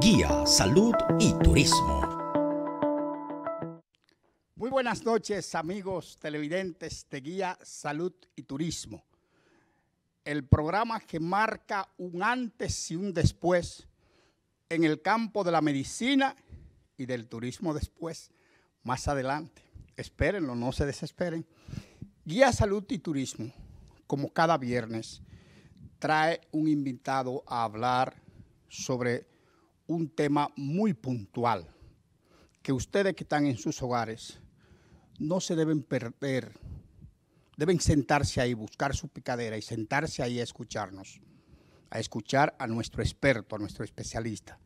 Guía, Salud y Turismo. Muy buenas noches amigos televidentes de Guía, Salud y Turismo. El programa que marca un antes y un después en el campo de la medicina y del turismo después, más adelante. Espérenlo, no se desesperen. Guía Salud y Turismo, como cada viernes, trae un invitado a hablar sobre un tema muy puntual que ustedes que están en sus hogares no se deben perder. Deben sentarse ahí, buscar su picadera y sentarse ahí a escucharnos, a escuchar a nuestro experto, a nuestro especialista,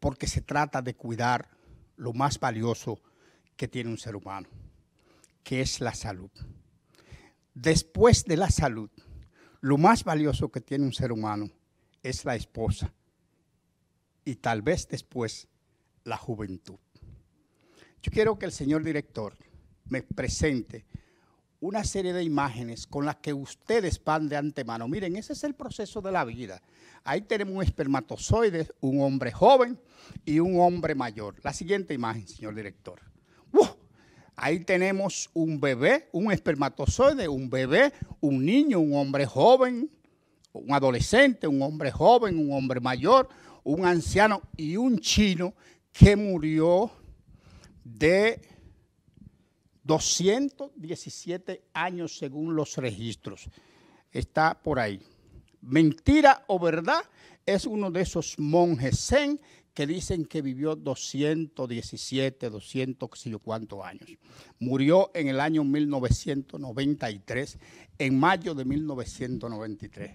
porque se trata de cuidar lo más valioso que tiene un ser humano, que es la salud. Después de la salud, lo más valioso que tiene un ser humano es la esposa, y tal vez después la juventud. Yo quiero que el señor director me presente una serie de imágenes con las que ustedes van de antemano. Miren, ese es el proceso de la vida. Ahí tenemos un espermatozoide, un hombre joven y un hombre mayor. La siguiente imagen, señor director. Ahí tenemos un bebé, un espermatozoide, un bebé, un niño, un hombre joven, un adolescente, un hombre joven, un hombre mayor, un anciano y un chino que murió de 217 años según los registros. Está por ahí. Mentira o verdad es uno de esos monjes zen que dicen que vivió 217, 200, cuántos años. Murió en el año 1993, en mayo de 1993.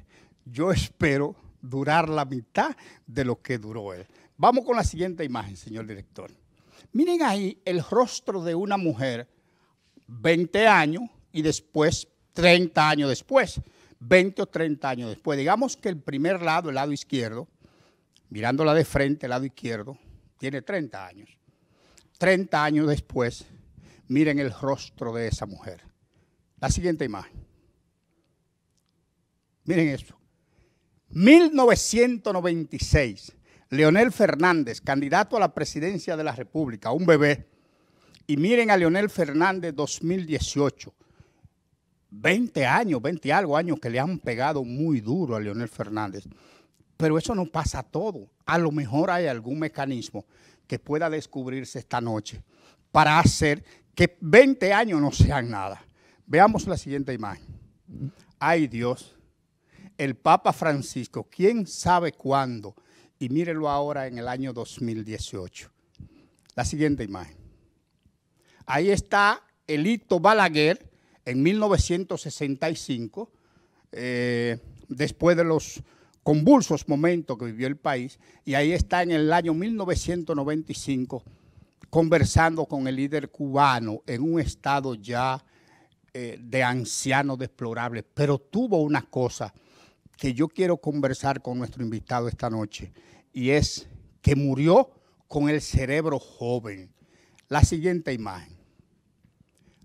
Yo espero durar la mitad de lo que duró él. Vamos con la siguiente imagen, señor director. Miren ahí el rostro de una mujer 20 años y después 30 años después, 20 o 30 años después. Digamos que el primer lado, el lado izquierdo, mirándola de frente, el lado izquierdo, tiene 30 años. 30 años después, miren el rostro de esa mujer. La siguiente imagen. Miren esto. 1996, Leonel Fernández, candidato a la presidencia de la República, un bebé. Y miren a Leonel Fernández 2018. 20 años, 20 algo años que le han pegado muy duro a Leonel Fernández. Pero eso no pasa todo. A lo mejor hay algún mecanismo que pueda descubrirse esta noche para hacer que 20 años no sean nada. Veamos la siguiente imagen. Ay Dios, el Papa Francisco, quién sabe cuándo, y mírelo ahora en el año 2018. La siguiente imagen. Ahí está Elito Balaguer en 1965, eh, después de los convulsos momentos que vivió el país, y ahí está en el año 1995 conversando con el líder cubano en un estado ya eh, de anciano deplorable, pero tuvo una cosa que yo quiero conversar con nuestro invitado esta noche y es que murió con el cerebro joven. La siguiente imagen.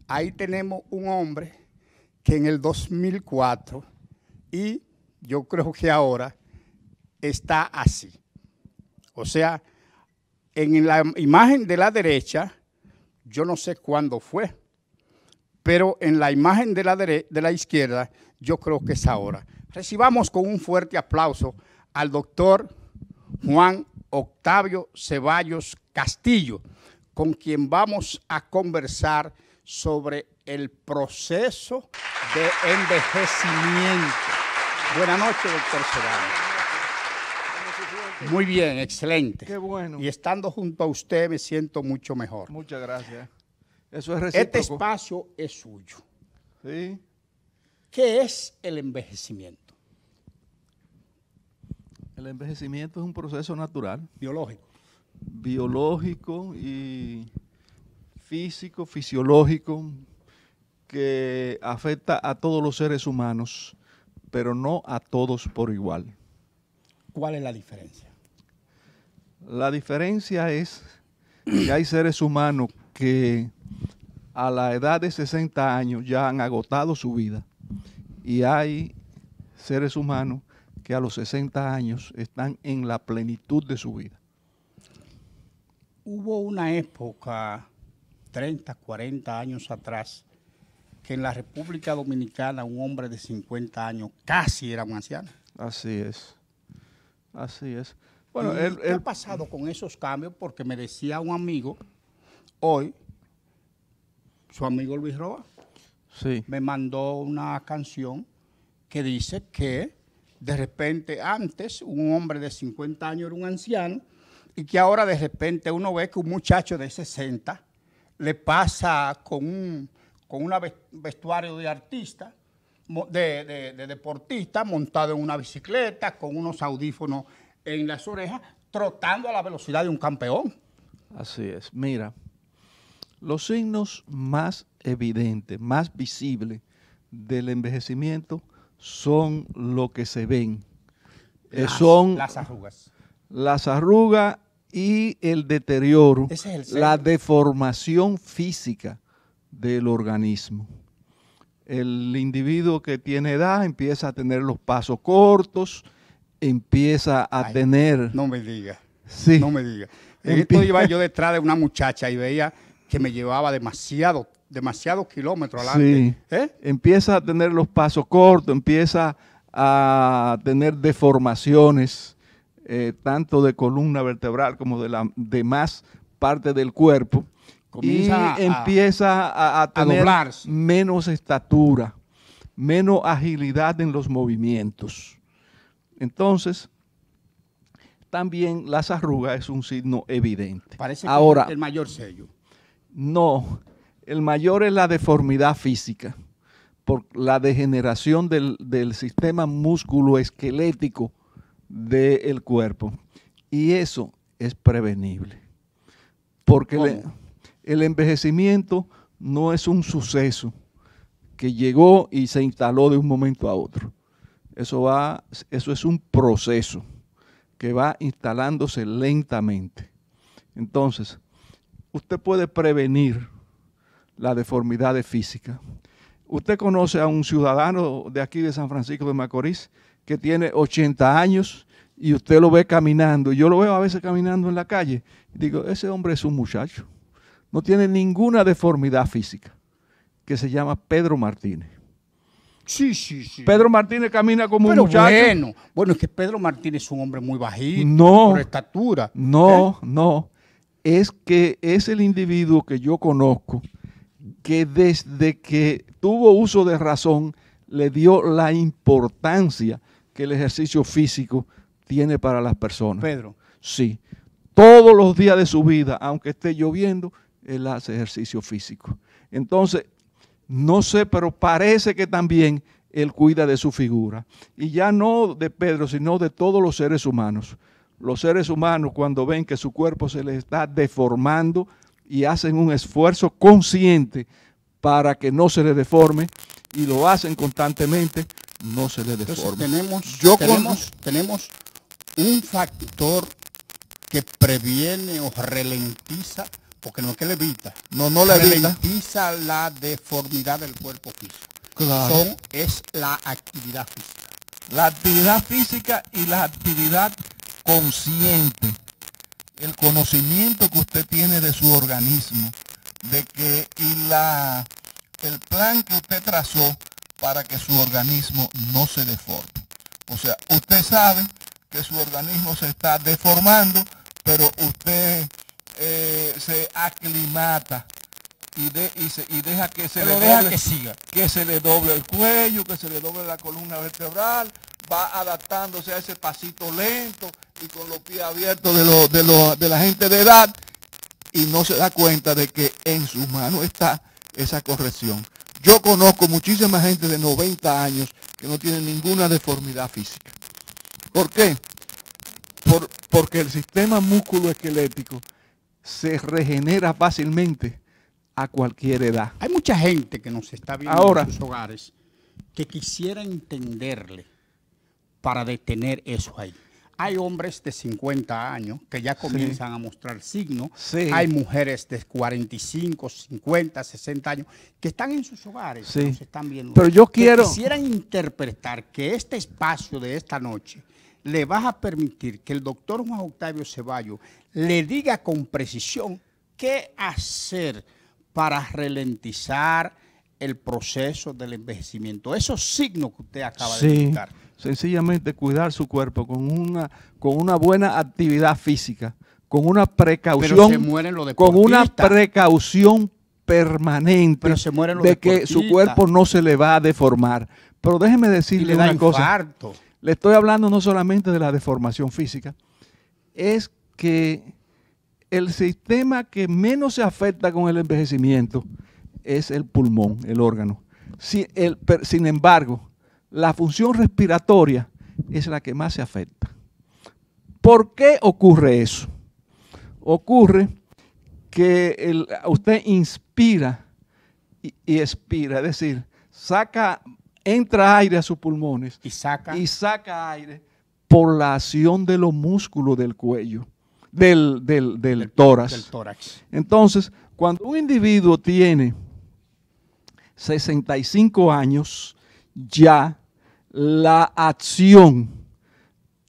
Ahí tenemos un hombre que en el 2004 y yo creo que ahora está así. O sea, en la imagen de la derecha, yo no sé cuándo fue, pero en la imagen de la, de la izquierda, yo creo que es ahora. Recibamos con un fuerte aplauso al doctor Juan Octavio Ceballos Castillo, con quien vamos a conversar sobre el proceso de envejecimiento. Buenas noches, doctor Ceballos. Muy bien, excelente. Qué bueno. Y estando junto a usted me siento mucho mejor. Muchas gracias. Eso es Este espacio es suyo. ¿Qué es el envejecimiento? El envejecimiento es un proceso natural. Biológico. Biológico y físico, fisiológico, que afecta a todos los seres humanos, pero no a todos por igual. ¿Cuál es la diferencia? La diferencia es que hay seres humanos que a la edad de 60 años ya han agotado su vida y hay seres humanos que a los 60 años están en la plenitud de su vida. Hubo una época, 30, 40 años atrás, que en la República Dominicana un hombre de 50 años casi era un anciano. Así es, así es. Bueno, él, ¿Qué ha pasado con esos cambios? Porque me decía un amigo hoy, su amigo Luis Roa, sí. me mandó una canción que dice que de repente antes un hombre de 50 años era un anciano y que ahora de repente uno ve que un muchacho de 60 le pasa con un con vestuario de artista, de, de deportista, montado en una bicicleta, con unos audífonos en las orejas, trotando a la velocidad de un campeón. Así es. Mira, los signos más evidentes, más visibles del envejecimiento son lo que se ven. Eh, son las arrugas. Las arrugas y el deterioro, es la deformación física del organismo. El individuo que tiene edad empieza a tener los pasos cortos, empieza a tener... No me diga. Sí. No me diga. Yo iba yo detrás de una muchacha y veía que me llevaba demasiado demasiados kilómetros adelante. ¿eh? Empieza a tener los pasos cortos, empieza a tener deformaciones, eh, tanto de columna vertebral como de la demás parte del cuerpo. y empieza a, tener menos estatura, menos agilidad en los movimientos. Entonces, también las arrugas es un signo evidente. Parece que Ahora, el mayor sello. No, el mayor es la deformidad física, por la degeneración del, sistema músculo-esquelético del cuerpo. Y eso es prevenible. Porque el, envejecimiento no es un suceso que llegó y se instaló de un momento a otro. Eso, va, eso es un proceso que va instalándose lentamente. Entonces, usted puede prevenir la deformidad de física. Usted conoce a un ciudadano de aquí de San Francisco de Macorís que tiene 80 años y usted lo ve caminando. Yo lo veo a veces caminando en la calle. Digo, ese hombre es un muchacho. No tiene ninguna deformidad física, que se llama Pedro Martínez. Sí, sí, sí. Pedro Martínez camina como un muchacho. Bueno, bueno, es que Pedro Martínez es un hombre muy bajito, no, por estatura. No, ¿Eh? no. Es que es el individuo que yo conozco que desde que tuvo uso de razón le dio la importancia que el ejercicio físico tiene para las personas. Pedro. Sí. Todos los días de su vida, aunque esté lloviendo, él hace ejercicio físico. Entonces, no sé, pero parece que también él cuida de su figura. Y ya no de Pedro, sino de todos los seres humanos. Los seres humanos cuando ven que su cuerpo se les está deformando, y hacen un esfuerzo consciente para que no se le deforme y lo hacen constantemente, no se le deforme. tenemos, tenemos, un factor que previene o ralentiza, porque no es que le evita, no, no le ralentiza la deformidad del cuerpo físico. Claro. es la actividad física. La actividad física y la actividad consciente el conocimiento que usted tiene de su organismo, de que y la, el plan que usted trazó para que su organismo no se deforme. O sea, usted sabe que su organismo se está deformando, pero usted eh, se aclimata y, de, y, y, deja que se le que, siga. que se le doble el cuello, que se le doble la columna vertebral, va adaptándose a ese pasito lento y con los pies abiertos de, de, de la gente de edad y no se da cuenta de que en su mano está esa corrección. Yo conozco muchísima gente de 90 años que no tiene ninguna deformidad física. ¿Por qué? Por, porque el sistema músculo se regenera fácilmente a cualquier edad. Hay mucha gente que nos está viendo en sus hogares que quisiera entenderle para detener eso ahí. Hay hombres de 50 años que ya comienzan a mostrar signos. Hay mujeres de 45, 50, 60 años que están en sus hogares, están viendo. Pero yo quiero... quisieran interpretar que este espacio de esta noche le vas a permitir que el doctor Juan Octavio Ceballos le diga con precisión qué hacer para ralentizar el proceso del envejecimiento. Esos signos que usted acaba de indicar sencillamente cuidar su cuerpo con una, con una buena actividad física, con una precaución, con una precaución permanente de que su cuerpo no se le va a deformar. Pero déjeme decirle una cosa. Le estoy hablando no solamente de la deformación física, es que el sistema que menos se afecta con el envejecimiento es el pulmón, el órgano. el, sin embargo, la función respiratoria es la que más se afecta. ¿Por qué ocurre eso? Ocurre que usted inspira y, expira, es decir, saca, entra aire a sus pulmones y saca, y saca aire por la acción de los músculos del cuello, del, del, tórax. Entonces, cuando un individuo tiene 65 años, ya la acción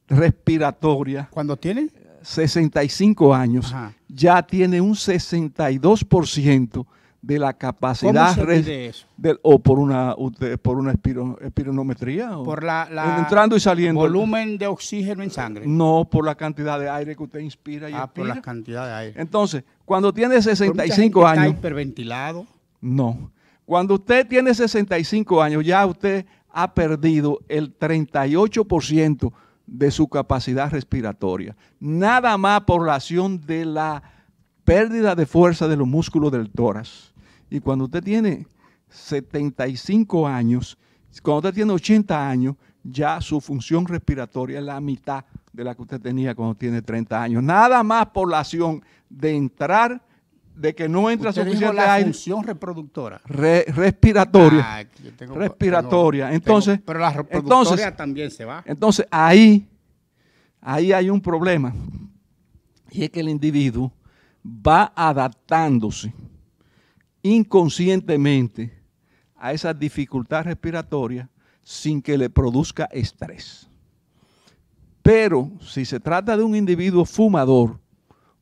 respiratoria. ¿Cuándo tiene? 65 años. Ya tiene un 62% de la capacidad ¿Cómo se eso? o por una eh, por una espironometría por la, entrando y saliendo volumen de oxígeno en sangre no por la cantidad de aire que usted inspira y ah, por la cantidad de aire entonces cuando tiene 65 años está hiperventilado no cuando usted tiene 65 años ya usted ha perdido el 38% de su capacidad respiratoria. Nada más por la acción de la pérdida de fuerza de los músculos del tórax. Y cuando usted tiene 75 años, cuando usted tiene 80 años, ya su función respiratoria es la mitad de la que usted tenía cuando tiene 30 años. Nada más por la acción de entrar de que no entra suficiente dijo la aire. función reproductora. respiratoria. Ah, respiratoria. entonces, pero la reproductoria también se va. Entonces, ahí, ahí hay un problema. Y es que el individuo va adaptándose inconscientemente a esa dificultad respiratoria sin que le produzca estrés. Pero si se trata de un individuo fumador,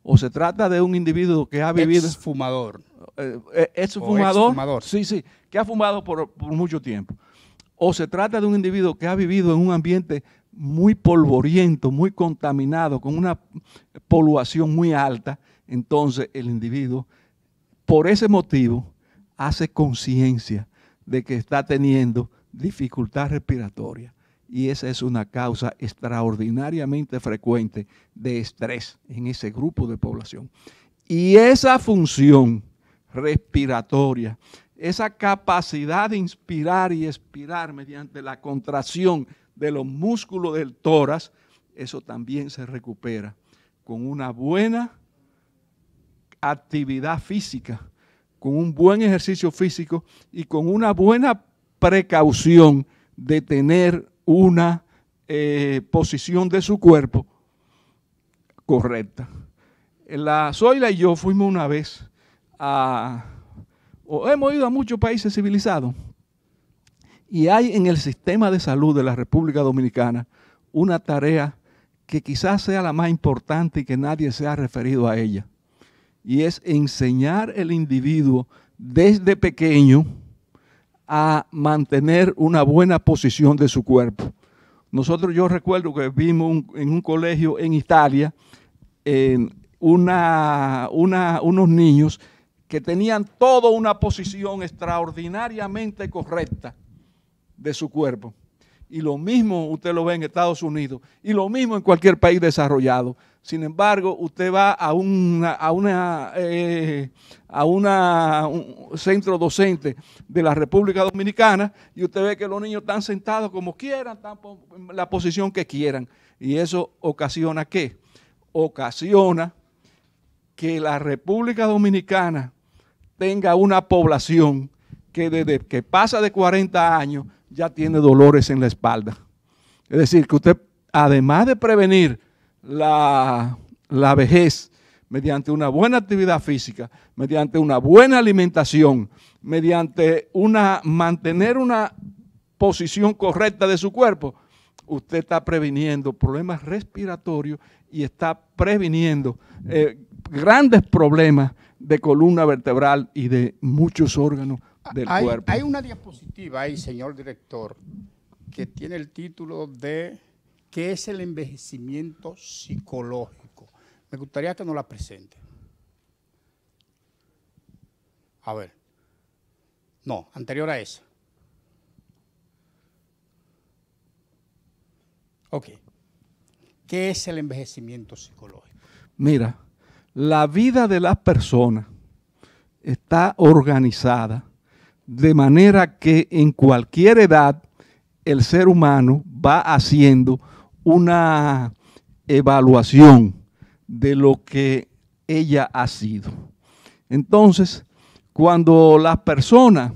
o se trata de un individuo que ha vivido... Es fumador. es eh, eh, fumador. Sí, sí, que ha fumado por, por mucho tiempo. O se trata de un individuo que ha vivido en un ambiente muy polvoriento, muy contaminado, con una poluación muy alta, entonces el individuo, por ese motivo, hace conciencia de que está teniendo dificultad respiratoria y esa es una causa extraordinariamente frecuente de estrés en ese grupo de población. Y esa función respiratoria, esa capacidad de inspirar y expirar mediante la contracción de los músculos del tórax, eso también se recupera con una buena actividad física, con un buen ejercicio físico y con una buena precaución de tener una eh, posición de su cuerpo correcta. La Zoila y yo fuimos una vez a, o hemos ido a muchos países civilizados, y hay en el sistema de salud de la República Dominicana una tarea que quizás sea la más importante y que nadie se ha referido a ella. Y es enseñar al individuo desde pequeño a mantener una buena posición de su cuerpo. Nosotros, yo recuerdo que vimos en un colegio en Italia unos niños que tenían toda una posición extraordinariamente correcta de su cuerpo. Y lo mismo usted lo ve en Estados Unidos y lo mismo en cualquier país desarrollado. Sin embargo, usted va a, a, una, eh, a una, un centro docente de la República Dominicana y usted ve que los niños están sentados como quieran, en la posición que quieran. Y eso ocasiona qué? Ocasiona que la República Dominicana tenga una población que desde que pasa de 40 años ya tiene dolores en la espalda. Es decir, que usted, además de prevenir la, vejez mediante una buena actividad física, mediante una buena alimentación, mediante una, mantener una posición correcta de su cuerpo, usted está previniendo problemas respiratorios y está previniendo eh, grandes problemas de columna vertebral y de muchos órganos hay, Hay una diapositiva ahí, señor director, que tiene el título de ¿Qué es el envejecimiento psicológico? Me gustaría que nos la presente. A ver. No, anterior a esa. Ok. ¿Qué es el envejecimiento psicológico? Mira, la vida de las personas está organizada de manera que en cualquier edad el ser humano va haciendo una evaluación de lo que ella ha sido. Entonces, cuando las personas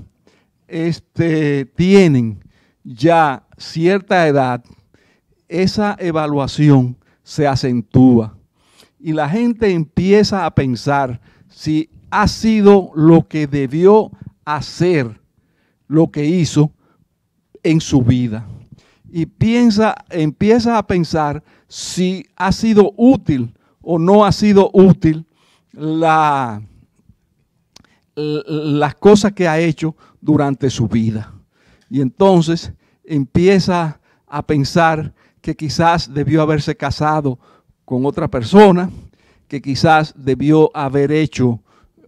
este, tienen ya cierta edad, esa evaluación se acentúa y la gente empieza a pensar si ha sido lo que debió hacer lo que hizo en su vida. Y piensa, empieza a pensar si ha sido útil o no ha sido útil la, las cosas que ha hecho durante su vida. Y entonces empieza a pensar que quizás debió haberse casado con otra persona, que quizás debió haber hecho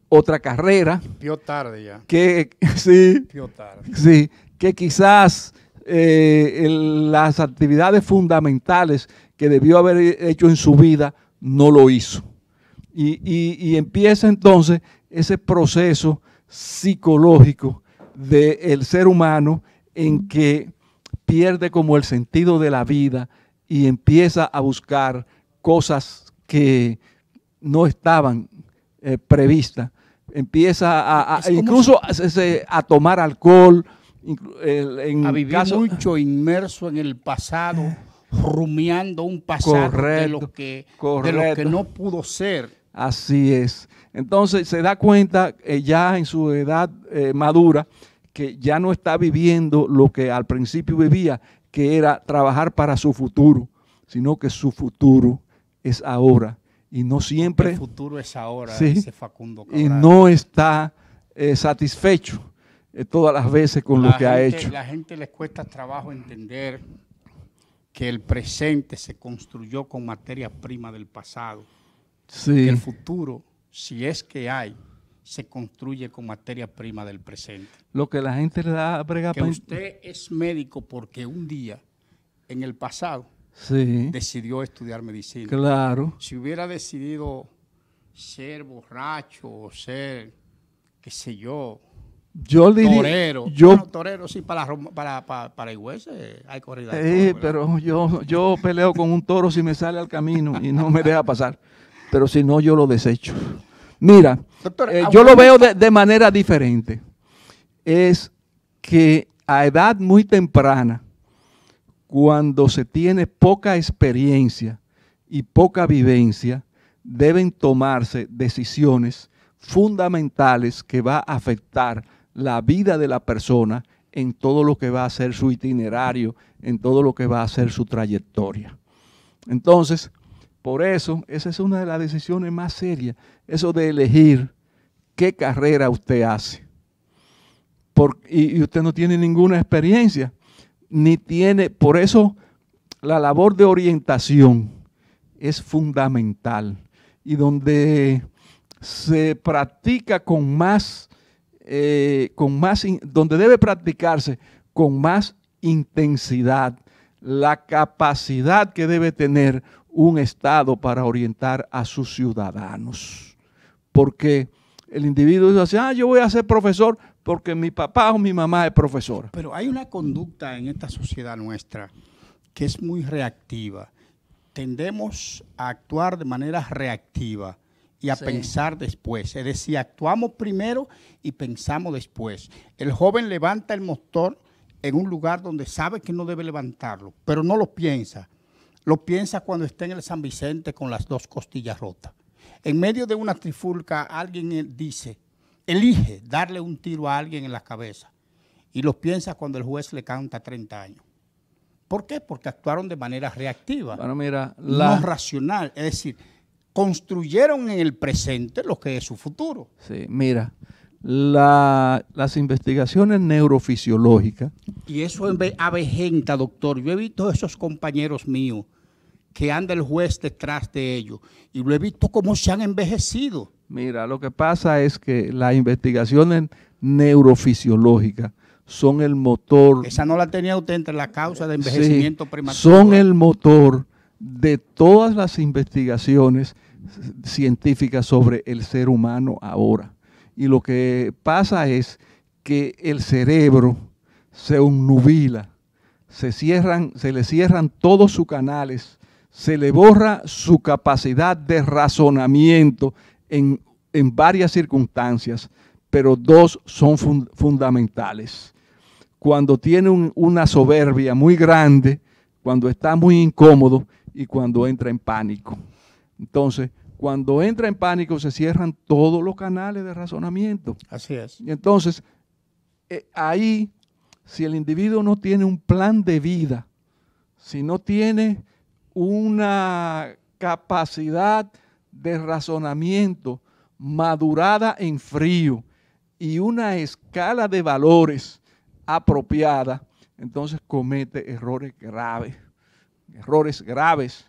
otra carrera. tarde Que, sí, que quizás eh, las actividades fundamentales que debió haber hecho en su vida no lo hizo. Y, empieza entonces ese proceso psicológico del ser humano en que pierde como el sentido de la vida y empieza a buscar cosas que no estaban eh, previstas empieza a, incluso a, tomar alcohol. a vivir mucho inmerso en el pasado, eh. rumiando un pasado de, lo que, lo que, no pudo ser. Así es. Entonces se da cuenta eh, ya en su edad eh, madura que ya no está viviendo lo que al principio vivía, que era trabajar para su futuro, sino que su futuro es ahora y no siempre... El futuro es ahora, dice Facundo Y no está eh, satisfecho eh, todas las veces con lo que ha hecho. La gente les cuesta trabajo entender que el presente se construyó con materia prima del pasado. Sí. el futuro, si es que hay, se construye con materia prima del presente. Lo que la gente le da brega... Que usted es médico porque un día, en el pasado, decidió estudiar medicina. Claro. Si hubiera decidido ser borracho o ser, qué sé yo, yo torero. Yo, torero sí, para, para, para, hay corrida. Eh, pero yo, yo peleo con un toro si me sale al camino y no me deja pasar. Pero si no, yo lo desecho. Mira, eh, yo lo veo de manera diferente. Es que a edad muy temprana, cuando se tiene poca experiencia y poca vivencia, deben tomarse decisiones fundamentales que va a afectar la vida de la persona en todo lo que va a ser su itinerario, en todo lo que va a ser su trayectoria. Entonces, por eso, esa es una de las decisiones más serias, eso de elegir qué carrera usted hace. y usted no tiene ninguna experiencia ni tiene, por eso la labor de orientación es fundamental y donde se practica con más, eh, con más, donde debe practicarse con más intensidad la capacidad que debe tener un Estado para orientar a sus ciudadanos. Porque el individuo dice, ah, yo voy a ser profesor, porque mi papá o mi mamá es profesora. Pero hay una conducta en esta sociedad nuestra que es muy reactiva. Tendemos a actuar de manera reactiva y a pensar después. Es decir, actuamos primero y pensamos después. El joven levanta el motor en un lugar donde sabe que no debe levantarlo, pero no lo piensa. Lo piensa cuando está en el San Vicente con las dos costillas rotas. En medio de una trifulca alguien eh, dice, elige darle un tiro a alguien en la cabeza y lo piensa cuando el juez le canta 30 años. ¿Por qué? Porque actuaron de manera reactiva, la... no racional. Es decir, construyeron en el presente lo que es su futuro. Sí, mira, las investigaciones neurofisiológicas. Y eso avejenta, doctor. Yo he visto a esos compañeros míos que anda el juez detrás de ellos y lo he visto cómo se han envejecido. Mira, lo que pasa es que las investigaciones neurofisiológicas son el motor. Esa no la tenía usted entre la causa de envejecimiento primario. Son el motor de todas las investigaciones científicas sobre el ser humano ahora. Y lo que pasa es que el cerebro se unnubila, se, cierran, se le cierran todos sus canales, se le borra su capacidad de razonamiento en, varias circunstancias, pero dos son fundamentales. Cuando tiene una soberbia muy grande, cuando está muy incómodo y cuando entra en pánico. Entonces, cuando entra en pánico se cierran todos los canales de razonamiento. Así es. Y entonces, eh, ahí, si el individuo no tiene un plan de vida, si no tiene una capacidad de razonamiento madurada en frío y una escala de valores apropiada, entonces comete errores graves, errores graves.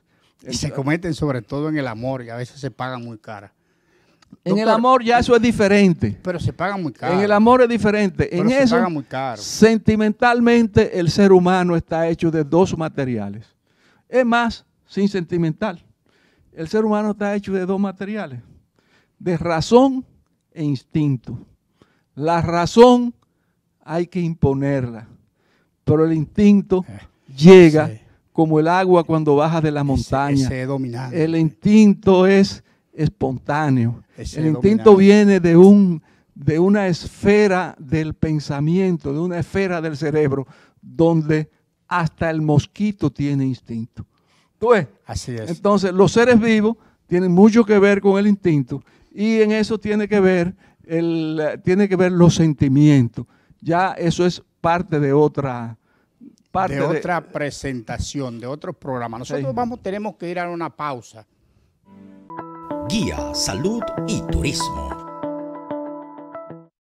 Y se cometen sobre todo en el amor y a veces se pagan muy cara. En el amor ya eso es diferente. Pero se paga muy caro. En el amor es diferente. en eso, sentimentalmente, el ser humano está hecho de dos materiales. Es más, sin sentimental. El ser humano está hecho de dos materiales, de razón e instinto. La razón hay que imponerla, pero el instinto eh, llega como el agua cuando baja de la montaña. el instinto es espontáneo. el instinto viene de un de una esfera del pensamiento, de una esfera del cerebro, donde hasta el mosquito tiene instinto. ¿Tú ves? Así es. Entonces, los seres vivos tienen mucho que ver con el instinto y en eso tiene que ver, el, tiene que ver los sentimientos. Ya eso es parte de otra... Parte otra presentación, de otro programa. Nosotros vamos, tenemos que ir a una pausa. Guía, salud y turismo.